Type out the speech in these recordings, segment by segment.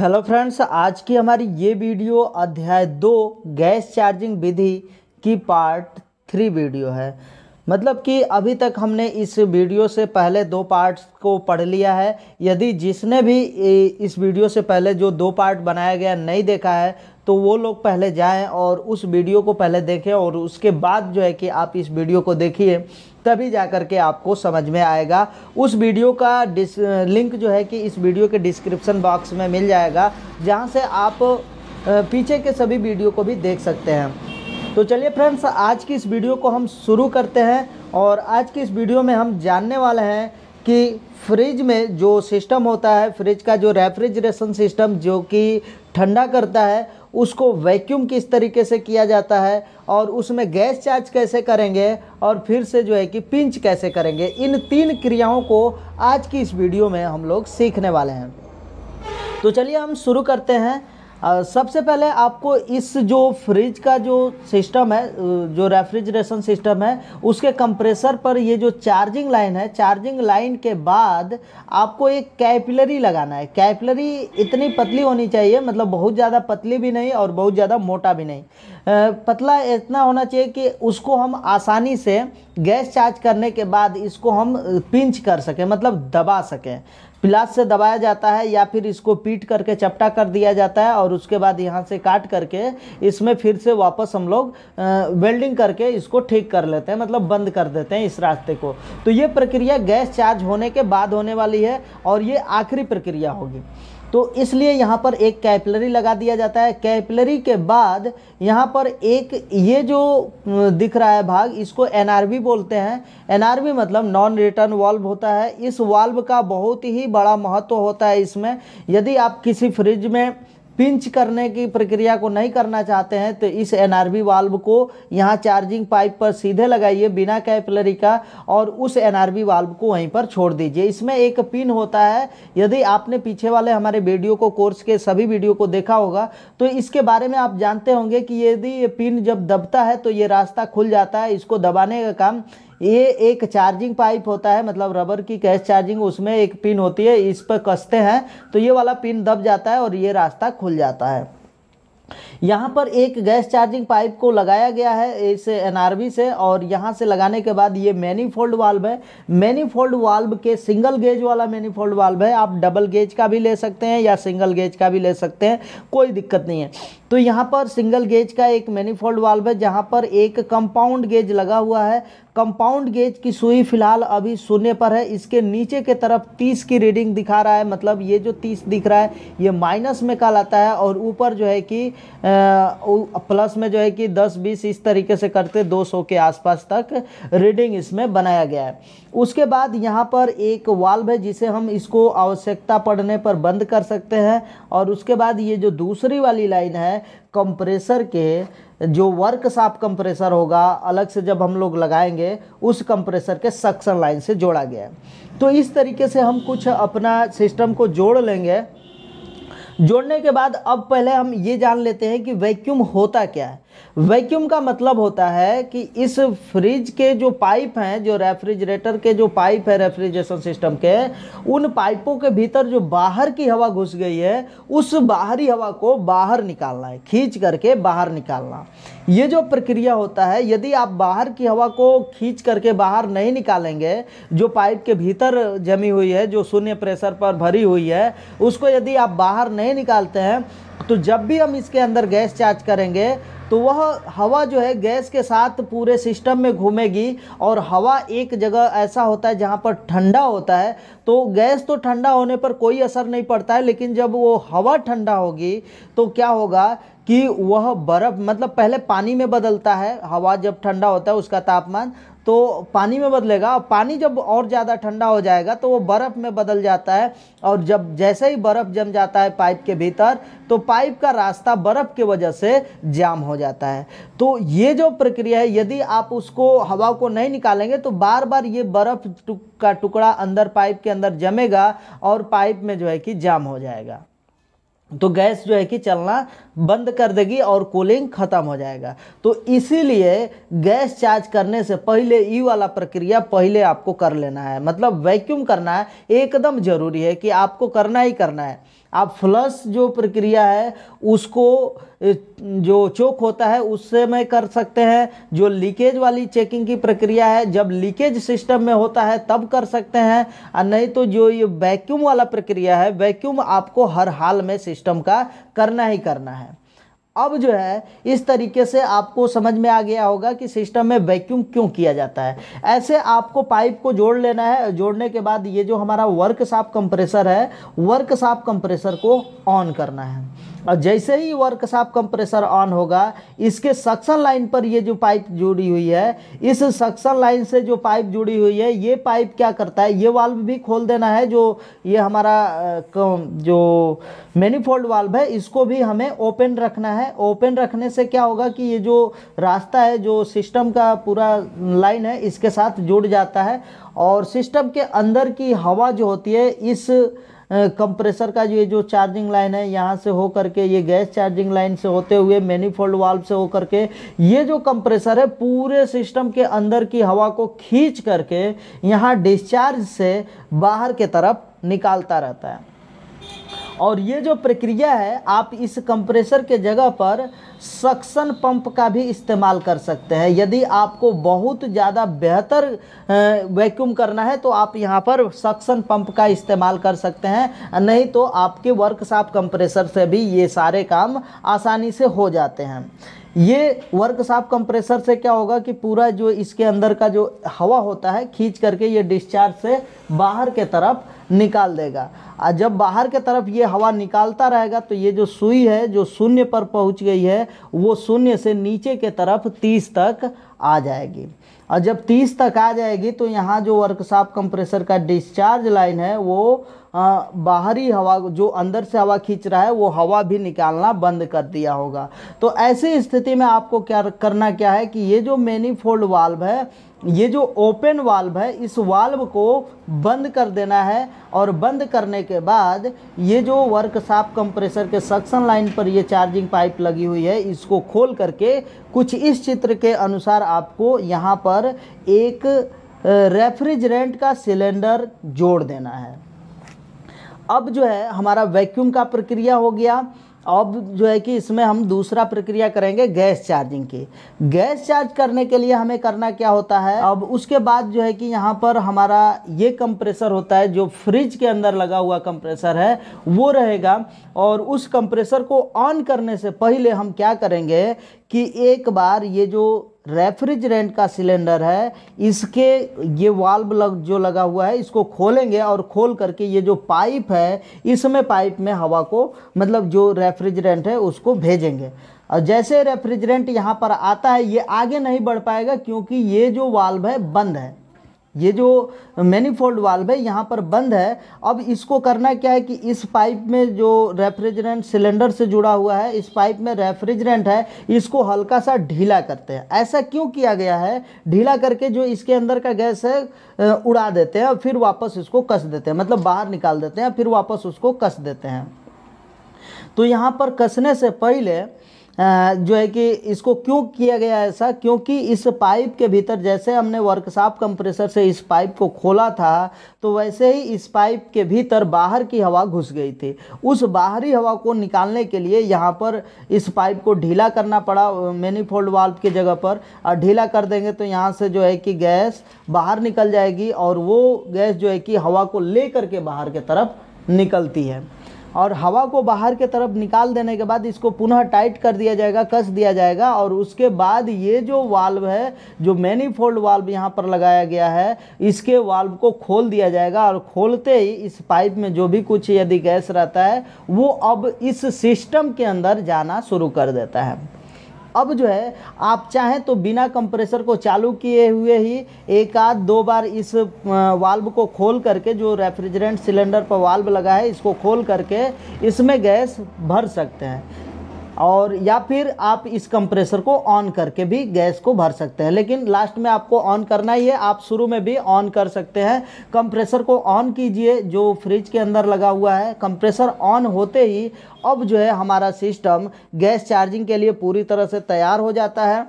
hello friends आज की हमारी ये वीडियो अध्याय दो गैस चार्जिंग विधि की पार्ट थ्री वीडियो है मतलब कि अभी तक हमने इस वीडियो से पहले दो पार्ट्स को पढ़ लिया है यदि जिसने भी इस वीडियो से पहले जो दो पार्ट बनाया गया नहीं देखा है तो वो लोग पहले जाएं और उस वीडियो को पहले देखें और उसके बाद जो है कि आप इस वीडियो को देखिए तभी जा कर के आपको समझ में आएगा उस वीडियो का डिस लिंक जो है कि इस वीडियो के डिस्क्रिप्सन बॉक्स में मिल जाएगा जहाँ से आप पीछे के सभी वीडियो को भी देख सकते हैं तो चलिए फ्रेंड्स आज की इस वीडियो को हम शुरू करते हैं और आज की इस वीडियो में हम जानने वाले हैं कि फ्रिज में जो सिस्टम होता है फ्रिज का जो रेफ्रिजरेशन सिस्टम जो कि ठंडा करता है उसको वैक्यूम किस तरीके से किया जाता है और उसमें गैस चार्ज कैसे करेंगे और फिर से जो है कि पिंच कैसे करेंगे इन तीन क्रियाओं को आज की इस वीडियो में हम लोग सीखने वाले हैं तो चलिए हम शुरू करते हैं सबसे पहले आपको इस जो फ्रिज का जो सिस्टम है जो रेफ्रिजरेशन सिस्टम है उसके कंप्रेसर पर ये जो चार्जिंग लाइन है चार्जिंग लाइन के बाद आपको एक कैपिलरी लगाना है कैपिलरी इतनी पतली होनी चाहिए मतलब बहुत ज़्यादा पतली भी नहीं और बहुत ज़्यादा मोटा भी नहीं पतला इतना होना चाहिए कि उसको हम आसानी से गैस चार्ज करने के बाद इसको हम पिंच कर सकें मतलब दबा सकें प्लास से दबाया जाता है या फिर इसको पीट करके चपटा कर दिया जाता है और उसके बाद यहाँ से काट करके इसमें फिर से वापस हम लोग वेल्डिंग करके इसको ठीक कर लेते हैं मतलब बंद कर देते हैं इस रास्ते को तो ये प्रक्रिया गैस चार्ज होने के बाद होने वाली है और ये आखिरी प्रक्रिया होगी तो इसलिए यहाँ पर एक कैपलरी लगा दिया जाता है कैपलरी के बाद यहाँ पर एक ये जो दिख रहा है भाग इसको एन बोलते हैं एन मतलब नॉन रिटर्न वाल्व होता है इस वाल्व का बहुत ही बड़ा महत्व होता है इसमें यदि आप किसी फ्रिज में पिंच करने की प्रक्रिया को नहीं करना चाहते हैं तो इस एनआरबी वाल्व को यहाँ चार्जिंग पाइप पर सीधे लगाइए बिना कैपलरी का और उस एनआरबी वाल्व को वहीं पर छोड़ दीजिए इसमें एक पिन होता है यदि आपने पीछे वाले हमारे वीडियो को कोर्स के सभी वीडियो को देखा होगा तो इसके बारे में आप जानते होंगे कि यदि ये पिन जब दबता है तो ये रास्ता खुल जाता है इसको दबाने का काम ये एक चार्जिंग पाइप होता है मतलब रबर की कैश चार्जिंग उसमें एक पिन होती है इस पर कसते हैं तो ये वाला पिन दब जाता है और ये रास्ता खुल जाता है यहाँ पर एक गैस चार्जिंग पाइप को लगाया गया है इस एनआरबी से और यहाँ से लगाने के बाद ये मैनीफोल्ड वाल्व है मैनीफोल्ड वाल्व के सिंगल गेज वाला मैनीफोल्ड वाल्व है आप डबल गेज का भी ले सकते हैं या सिंगल गेज का भी ले सकते हैं कोई दिक्कत नहीं है तो यहाँ पर सिंगल गेज का एक मैनीफोल्ड वाल्व है जहाँ पर एक कंपाउंड गेज लगा हुआ है कंपाउंड गेज की सुई फिलहाल अभी शून्य पर है इसके नीचे के तरफ 30 की रीडिंग दिखा रहा है मतलब ये जो 30 दिख रहा है ये माइनस में कल आता है और ऊपर जो है कि प्लस में जो है कि 10 20 इस तरीके से करते 200 के आसपास तक रीडिंग इसमें बनाया गया है उसके बाद यहाँ पर एक वाल्व है जिसे हम इसको आवश्यकता पड़ने पर बंद कर सकते हैं और उसके बाद ये जो दूसरी वाली लाइन है कंप्रेसर के जो वर्क साफ कंप्रेसर होगा अलग से जब हम लोग लगाएंगे उस कंप्रेसर के सक्शन लाइन से जोड़ा गया है तो इस तरीके से हम कुछ अपना सिस्टम को जोड़ लेंगे जोड़ने के बाद अब पहले हम ये जान लेते हैं कि वैक्यूम होता क्या है वैक्यूम का मतलब होता है कि इस फ्रिज के जो पाइप हैं जो रेफ्रिजरेटर के जो पाइप है रेफ्रिजरेशन सिस्टम के उन पाइपों के भीतर जो बाहर की हवा घुस गई है उस बाहरी हवा को बाहर निकालना है खींच करके बाहर निकालना ये जो प्रक्रिया होता है यदि आप बाहर की हवा को खींच करके बाहर नहीं निकालेंगे जो पाइप के भीतर जमी हुई है जो शून्य प्रेशर पर भरी हुई है उसको यदि आप बाहर नहीं निकालते हैं तो जब भी हम इसके अंदर गैस चार्ज करेंगे तो वह हवा जो है गैस के साथ पूरे सिस्टम में घूमेगी और हवा एक जगह ऐसा होता है जहाँ पर ठंडा होता है तो गैस तो ठंडा होने पर कोई असर नहीं पड़ता है लेकिन जब वो हवा ठंडा होगी तो क्या होगा कि वह बर्फ़ मतलब पहले पानी में बदलता है हवा जब ठंडा होता है उसका तापमान तो पानी में बदलेगा और पानी जब और ज़्यादा ठंडा हो जाएगा तो वो बर्फ़ में बदल जाता है और जब जैसे ही बर्फ़ जम जाता है पाइप के भीतर तो पाइप का रास्ता बर्फ़ के वजह से जाम हो जाता है तो ये जो प्रक्रिया है यदि आप उसको हवा को नहीं निकालेंगे तो बार बार ये बर्फ़ का टुकड़ा अंदर पाइप के अंदर जमेगा और पाइप में जो है कि जाम हो जाएगा तो गैस जो है कि चलना बंद कर देगी और कूलिंग ख़त्म हो जाएगा तो इसीलिए गैस चार्ज करने से पहले ई वाला प्रक्रिया पहले आपको कर लेना है मतलब वैक्यूम करना है एकदम ज़रूरी है कि आपको करना ही करना है आप फ्लश जो प्रक्रिया है उसको जो चोक होता है उससे में कर सकते हैं जो लीकेज वाली चेकिंग की प्रक्रिया है जब लीकेज सिस्टम में होता है तब कर सकते हैं और नहीं तो जो ये वैक्यूम वाला प्रक्रिया है वैक्यूम आपको हर हाल में सिस्टम का करना ही करना है अब जो है इस तरीके से आपको समझ में आ गया होगा कि सिस्टम में वैक्यूम क्यों किया जाता है ऐसे आपको पाइप को जोड़ लेना है जोड़ने के बाद ये जो हमारा वर्क साफ कंप्रेसर है वर्क साफ कंप्रेसर को ऑन करना है और जैसे ही वर्कशॉप कंप्रेसर ऑन होगा इसके सक्शन लाइन पर ये जो पाइप जुड़ी हुई है इस सक्शन लाइन से जो पाइप जुड़ी हुई है ये पाइप क्या करता है ये वाल्व भी खोल देना है जो ये हमारा जो मैनीफोल्ड वाल्व है इसको भी हमें ओपन रखना है ओपन रखने से क्या होगा कि ये जो रास्ता है जो सिस्टम का पूरा लाइन है इसके साथ जुड़ जाता है और सिस्टम के अंदर की हवा जो होती है इस कंप्रेसर का ये जो चार्जिंग लाइन है यहाँ से होकर के ये गैस चार्जिंग लाइन से होते हुए मैनीफोल्ड वाल्व से होकर के ये जो कंप्रेसर है पूरे सिस्टम के अंदर की हवा को खींच करके यहाँ डिस्चार्ज से बाहर के तरफ निकालता रहता है और ये जो प्रक्रिया है आप इस कंप्रेसर के जगह पर सक्सन पंप का भी इस्तेमाल कर सकते हैं यदि आपको बहुत ज़्यादा बेहतर वैक्यूम करना है तो आप यहाँ पर सक्सन पंप का इस्तेमाल कर सकते हैं नहीं तो आपके वर्कशॉप कंप्रेसर से भी ये सारे काम आसानी से हो जाते हैं ये वर्कशॉप कंप्रेसर से क्या होगा कि पूरा जो इसके अंदर का जो हवा होता है खींच करके ये डिस्चार्ज से बाहर के तरफ निकाल देगा और जब बाहर के तरफ ये हवा निकालता रहेगा तो ये जो सुई है जो शून्य पर पहुंच गई है वो शून्य से नीचे के तरफ तीस तक आ जाएगी और जब तीस तक आ जाएगी तो यहाँ जो वर्कशॉप कंप्रेसर का डिस्चार्ज लाइन है वो आ, बाहरी हवा जो अंदर से हवा खींच रहा है वो हवा भी निकालना बंद कर दिया होगा तो ऐसी स्थिति में आपको क्या करना क्या है कि ये जो मैनीफोल्ड वाल्व है ये जो ओपन वाल्व है इस वाल्व को बंद कर देना है और बंद करने के बाद ये जो वर्कशॉप कंप्रेसर के सक्शन लाइन पर ये चार्जिंग पाइप लगी हुई है इसको खोल करके कुछ इस चित्र के अनुसार आपको यहाँ पर एक रेफ्रिजरेंट का सिलेंडर जोड़ देना है अब जो है हमारा वैक्यूम का प्रक्रिया हो गया अब जो है कि इसमें हम दूसरा प्रक्रिया करेंगे गैस चार्जिंग की गैस चार्ज करने के लिए हमें करना क्या होता है अब उसके बाद जो है कि यहाँ पर हमारा ये कंप्रेसर होता है जो फ्रिज के अंदर लगा हुआ कंप्रेसर है वो रहेगा और उस कंप्रेसर को ऑन करने से पहले हम क्या करेंगे कि एक बार ये जो रेफ्रिजरेंट का सिलेंडर है इसके ये वाल्व लग जो लगा हुआ है इसको खोलेंगे और खोल करके ये जो पाइप है इसमें पाइप में हवा को मतलब जो रेफ्रिजरेंट है उसको भेजेंगे और जैसे रेफ्रिजरेंट यहाँ पर आता है ये आगे नहीं बढ़ पाएगा क्योंकि ये जो वाल्व है बंद है ये जो मैनीफोल्ड वाल्व है यहाँ पर बंद है अब इसको करना क्या है कि इस पाइप में जो रेफ्रिजरेंट सिलेंडर से जुड़ा हुआ है इस पाइप में रेफ्रिजरेंट है इसको हल्का सा ढीला करते हैं ऐसा क्यों किया गया है ढीला करके जो इसके अंदर का गैस है उड़ा देते हैं फिर वापस इसको कस देते हैं मतलब बाहर निकाल देते हैं फिर वापस उसको कस देते हैं तो यहाँ पर कसने से पहले जो है कि इसको क्यों किया गया ऐसा क्योंकि इस पाइप के भीतर जैसे हमने वर्कशॉप कंप्रेसर से इस पाइप को खोला था तो वैसे ही इस पाइप के भीतर बाहर की हवा घुस गई थी उस बाहरी हवा को निकालने के लिए यहाँ पर इस पाइप को ढीला करना पड़ा मैनीफोल्ड वाल्व की जगह पर और ढीला कर देंगे तो यहाँ से जो है कि गैस बाहर निकल जाएगी और वो गैस जो है कि हवा को ले करके बाहर के तरफ निकलती है और हवा को बाहर के तरफ निकाल देने के बाद इसको पुनः टाइट कर दिया जाएगा कस दिया जाएगा और उसके बाद ये जो वाल्व है जो मैनीफोल्ड वाल्व यहाँ पर लगाया गया है इसके वाल्व को खोल दिया जाएगा और खोलते ही इस पाइप में जो भी कुछ यदि गैस रहता है वो अब इस सिस्टम के अंदर जाना शुरू कर देता है अब जो है आप चाहें तो बिना कंप्रेसर को चालू किए हुए ही एक आध दो बार इस वाल्व को खोल करके जो रेफ्रिजरेंट सिलेंडर पर वाल्व लगा है इसको खोल करके इसमें गैस भर सकते हैं और या फिर आप इस कंप्रेसर को ऑन करके भी गैस को भर सकते हैं लेकिन लास्ट में आपको ऑन करना ही है आप शुरू में भी ऑन कर सकते हैं कंप्रेसर को ऑन कीजिए जो फ्रिज के अंदर लगा हुआ है कंप्रेसर ऑन होते ही अब जो है हमारा सिस्टम गैस चार्जिंग के लिए पूरी तरह से तैयार हो जाता है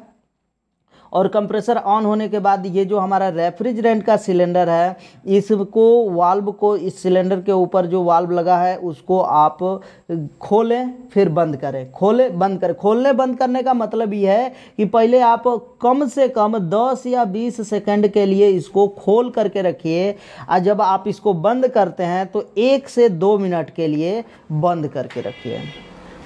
और कंप्रेसर ऑन होने के बाद ये जो हमारा रेफ्रिजरेंट का सिलेंडर है इसको वाल्व को इस सिलेंडर के ऊपर जो वाल्व लगा है उसको आप खोलें फिर बंद करें खोलें बंद करें खोलने बंद करने का मतलब ये है कि पहले आप कम से कम 10 या 20 सेकंड के लिए इसको खोल करके रखिए और जब आप इसको बंद करते हैं तो एक से दो मिनट के लिए बंद करके रखिए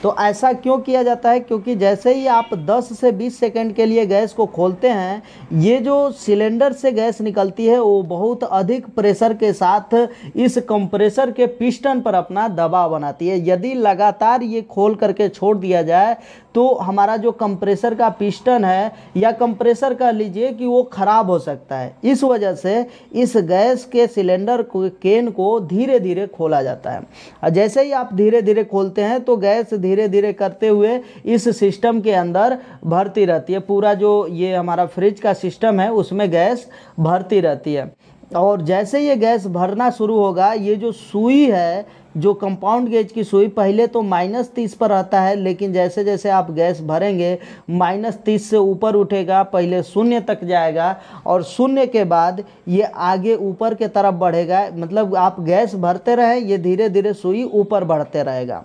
तो ऐसा क्यों किया जाता है क्योंकि जैसे ही आप 10 से 20 सेकंड के लिए गैस को खोलते हैं ये जो सिलेंडर से गैस निकलती है वो बहुत अधिक प्रेशर के साथ इस कंप्रेसर के पिस्टन पर अपना दबाव बनाती है यदि लगातार ये खोल करके छोड़ दिया जाए तो हमारा जो कंप्रेसर का पिस्टन है या कंप्रेसर कह लीजिए कि वो ख़राब हो सकता है इस वजह से इस गैस के सिलेंडर को केन को धीरे धीरे खोला जाता है जैसे ही आप धीरे धीरे खोलते हैं तो गैस धीरे धीरे करते हुए इस सिस्टम के अंदर भरती रहती है पूरा जो ये हमारा फ्रिज का सिस्टम है उसमें गैस भरती रहती है और जैसे ये गैस भरना शुरू होगा ये जो सुई है जो कंपाउंड गेज की सुई पहले तो माइनस तीस पर रहता है लेकिन जैसे जैसे आप गैस भरेंगे माइनस तीस से ऊपर उठेगा पहले शून्य तक जाएगा और शून्य के बाद ये आगे ऊपर के तरफ बढ़ेगा मतलब आप गैस भरते रहें ये धीरे धीरे सुई ऊपर बढ़ते रहेगा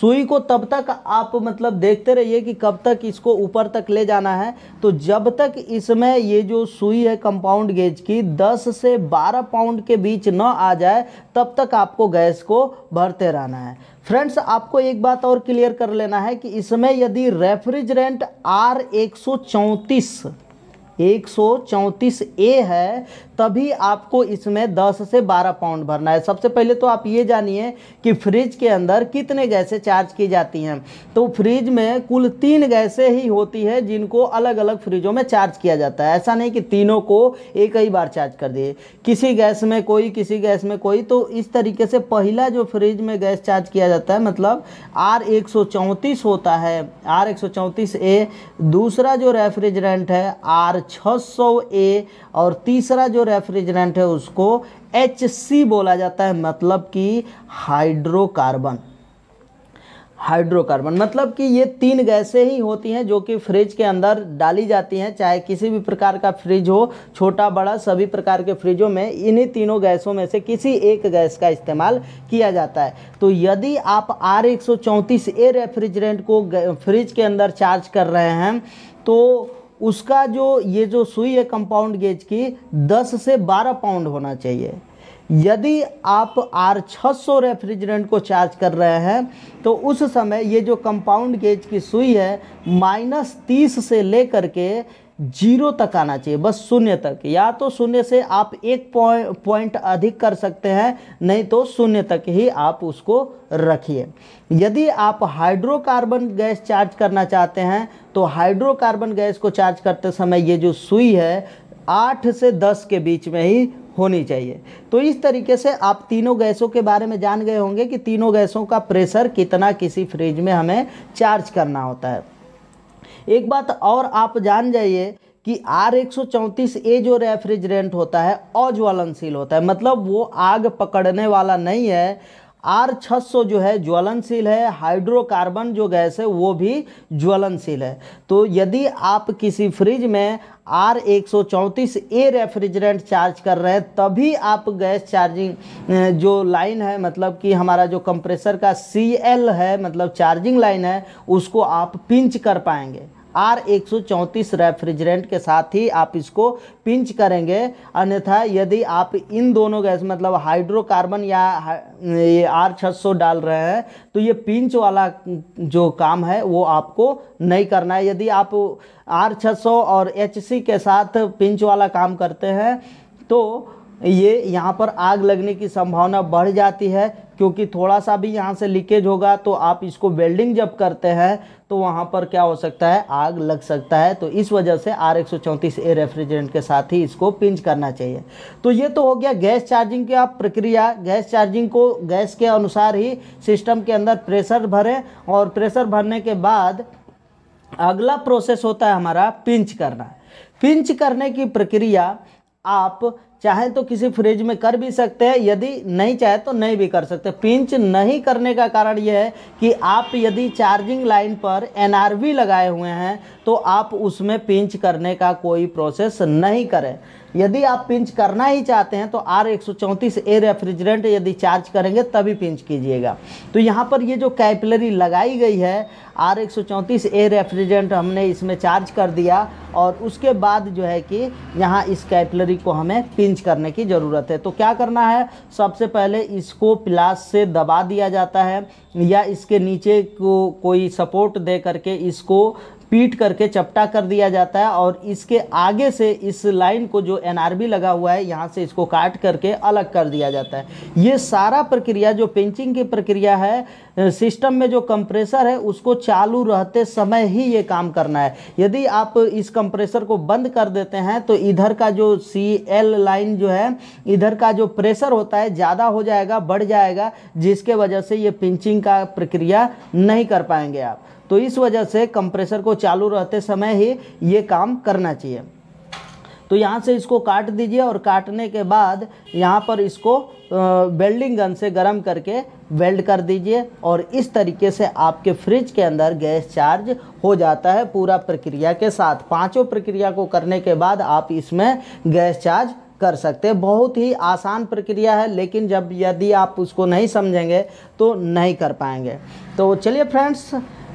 सुई को तब तक आप मतलब देखते रहिए कि कब तक इसको ऊपर तक ले जाना है तो जब तक इसमें ये जो सुई है कंपाउंड गेज की 10 से 12 पाउंड के बीच न आ जाए तब तक आपको गैस को भरते रहना है फ्रेंड्स आपको एक बात और क्लियर कर लेना है कि इसमें यदि रेफ्रिजरेंट आर एक 134 ए है तभी आपको इसमें 10 से 12 पाउंड भरना है सबसे पहले तो आप ये जानिए कि फ्रिज के अंदर कितने गैसें चार्ज की जाती हैं तो फ्रिज में कुल तीन गैसें ही होती है जिनको अलग अलग फ्रिजों में चार्ज किया जाता है ऐसा नहीं कि तीनों को एक ही बार चार्ज कर दिए किसी गैस में कोई किसी गैस में कोई तो इस तरीके से पहला जो फ्रिज में गैस चार्ज किया जाता है मतलब आर एक होता है आर एक ए दूसरा जो रेफ्रिजरेंट है आर छः ए और तीसरा जो रेफ्रिजरेंट है उसको एच बोला जाता है मतलब कि हाइड्रोकार्बन हाइड्रोकार्बन मतलब कि ये तीन गैसें ही होती हैं जो कि फ्रिज के अंदर डाली जाती हैं चाहे किसी भी प्रकार का फ्रिज हो छोटा बड़ा सभी प्रकार के फ्रिजों में इन्हीं तीनों गैसों में से किसी एक गैस का इस्तेमाल किया जाता है तो यदि आप आर एक ए रेफ्रिजरेंट को फ्रिज के अंदर चार्ज कर रहे हैं तो उसका जो ये जो सुई है कंपाउंड गेज की 10 से 12 पाउंड होना चाहिए यदि आप आर 600 रेफ्रिजरेंट को चार्ज कर रहे हैं तो उस समय ये जो कंपाउंड गेज की सुई है माइनस तीस से लेकर के जीरो तक आना चाहिए बस शून्य तक या तो शून्य से आप एक पॉइंट अधिक कर सकते हैं नहीं तो शून्य तक ही आप उसको रखिए यदि आप हाइड्रोकार्बन गैस चार्ज करना चाहते हैं तो हाइड्रोकार्बन गैस को चार्ज करते समय ये जो सुई है आठ से दस के बीच में ही होनी चाहिए तो इस तरीके से आप तीनों गैसों के बारे में जान गए होंगे कि तीनों गैसों का प्रेशर कितना किसी फ्रिज में हमें चार्ज करना होता है एक बात और आप जान जाइए कि आर एक ए जो रेफ्रिजरेंट होता है अज्वलनशील होता है मतलब वो आग पकड़ने वाला नहीं है आर सौ जो है ज्वलनशील है हाइड्रोकार्बन जो गैस है वो भी ज्वलनशील है तो यदि आप किसी फ्रिज में आर एक ए रेफ्रिजरेंट चार्ज कर रहे हैं तभी आप गैस चार्जिंग जो लाइन है मतलब कि हमारा जो कंप्रेसर का सी एल है मतलब चार्जिंग लाइन है उसको आप पिंच कर पाएंगे आर एक रेफ्रिजरेंट के साथ ही आप इसको पिंच करेंगे अन्यथा यदि आप इन दोनों गैस मतलब हाइड्रोकार्बन या ये आर छः डाल रहे हैं तो ये पिंच वाला जो काम है वो आपको नहीं करना है यदि आप आर छः और एच के साथ पिंच वाला काम करते हैं तो ये यहाँ पर आग लगने की संभावना बढ़ जाती है क्योंकि थोड़ा सा भी यहाँ से लीकेज होगा तो आप इसको वेल्डिंग जब करते हैं तो वहाँ पर क्या हो सकता है आग लग सकता है तो इस वजह से आर एक ए रेफ्रिजरेंट के साथ ही इसको पिंच करना चाहिए तो ये तो हो गया गैस चार्जिंग की आप प्रक्रिया गैस चार्जिंग को गैस के अनुसार ही सिस्टम के अंदर प्रेशर भरें और प्रेशर भरने के बाद अगला प्रोसेस होता है हमारा पिंच करना पिंच करने की प्रक्रिया आप चाहे तो किसी फ्रिज में कर भी सकते हैं यदि नहीं चाहे तो नहीं भी कर सकते पिंच नहीं करने का कारण यह है कि आप यदि चार्जिंग लाइन पर एनआरवी लगाए हुए हैं तो आप उसमें पिंच करने का कोई प्रोसेस नहीं करें यदि आप पिंच करना ही चाहते हैं तो आर एक ए रेफ्रिजरेंट यदि चार्ज करेंगे तभी पिंच कीजिएगा तो यहाँ पर ये जो कैपलरी लगाई गई है आर एक ए रेफ्रिजरेंट हमने इसमें चार्ज कर दिया और उसके बाद जो है कि यहाँ इस कैपलरी को हमें पिंच करने की ज़रूरत है तो क्या करना है सबसे पहले इसको प्लास से दबा दिया जाता है या इसके नीचे को कोई सपोर्ट दे करके इसको पीट करके चपटा कर दिया जाता है और इसके आगे से इस लाइन को जो एनआरबी लगा हुआ है यहाँ से इसको काट करके अलग कर दिया जाता है ये सारा प्रक्रिया जो पेंचिंग की प्रक्रिया है सिस्टम में जो कंप्रेसर है उसको चालू रहते समय ही ये काम करना है यदि आप इस कंप्रेसर को बंद कर देते हैं तो इधर का जो सी एल लाइन जो है इधर का जो प्रेशर होता है ज़्यादा हो जाएगा बढ़ जाएगा जिसके वजह से ये पिंचिंग का प्रक्रिया नहीं कर पाएंगे आप तो इस वजह से कंप्रेसर को चालू रहते समय ही ये काम करना चाहिए तो यहाँ से इसको काट दीजिए और काटने के बाद यहाँ पर इसको वेल्डिंग गन से गर्म करके वेल्ड कर दीजिए और इस तरीके से आपके फ्रिज के अंदर गैस चार्ज हो जाता है पूरा प्रक्रिया के साथ पांचों प्रक्रिया को करने के बाद आप इसमें गैस चार्ज कर सकते हैं बहुत ही आसान प्रक्रिया है लेकिन जब यदि आप उसको नहीं समझेंगे तो नहीं कर पाएंगे तो चलिए फ्रेंड्स